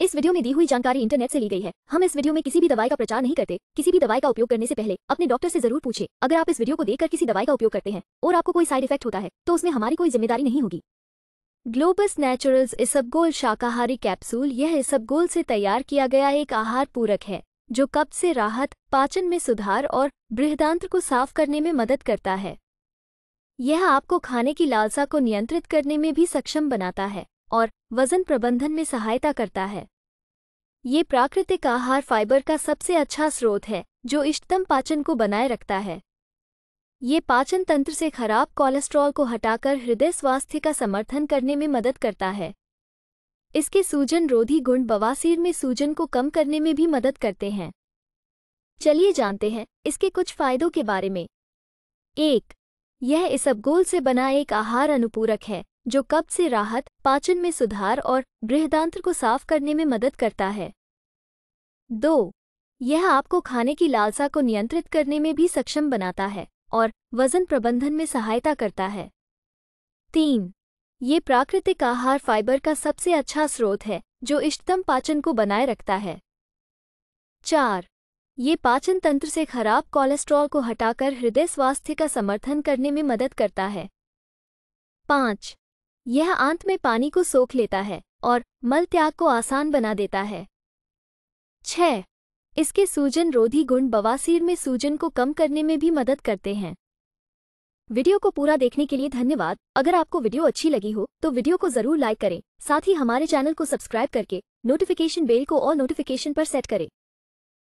इस वीडियो में दी हुई जानकारी इंटरनेट से ली गई है हम इस वीडियो में किसी भी दवाई का प्रचार नहीं करते किसी भी दवाई का उपयोग करने से पहले अपने डॉक्टर से जरूर पूछे अगर आप इस वीडियो को देखकर किसी दवाई का उपयोग करते हैं और आपको कोई साइड इफेक्ट होता है तो उसमें हमारी कोई जिम्मेदारी नहीं होगी ग्लोबस नेचुरल्स इसबगोल शाकाहारी कैप्सूल यह इसबगोल से तैयार किया गया एक आहार पूरक है जो कब्ज से राहत पाचन में सुधार और बृहदांत्र को साफ करने में मदद करता है यह आपको खाने की लालसा को नियंत्रित करने में भी सक्षम बनाता है और वजन प्रबंधन में सहायता करता है ये प्राकृतिक आहार फाइबर का सबसे अच्छा स्रोत है जो इष्टतम पाचन को बनाए रखता है ये पाचन तंत्र से खराब कोलेस्ट्रॉल को हटाकर हृदय स्वास्थ्य का समर्थन करने में मदद करता है इसके सूजन रोधी गुण बवासीर में सूजन को कम करने में भी मदद करते हैं चलिए जानते हैं इसके कुछ फायदों के बारे में एक यह इसबगोल से बना एक आहार अनुपूरक है जो कब्ज से राहत पाचन में सुधार और बृहदांत्र को साफ करने में मदद करता है दो यह आपको खाने की लालसा को नियंत्रित करने में भी सक्षम बनाता है और वजन प्रबंधन में सहायता करता है तीन ये प्राकृतिक आहार फाइबर का सबसे अच्छा स्रोत है जो इष्टतम पाचन को बनाए रखता है चार ये पाचन तंत्र से खराब कोलेस्ट्रॉल को हटाकर हृदय स्वास्थ्य का समर्थन करने में मदद करता है पाँच यह आंत में पानी को सोख लेता है और मल त्याग को आसान बना देता है छ इसके सूजन रोधी गुण बवासीर में सूजन को कम करने में भी मदद करते हैं वीडियो को पूरा देखने के लिए धन्यवाद अगर आपको वीडियो अच्छी लगी हो तो वीडियो को जरूर लाइक करें साथ ही हमारे चैनल को सब्सक्राइब करके नोटिफिकेशन बेल को और नोटिफिकेशन पर सेट करें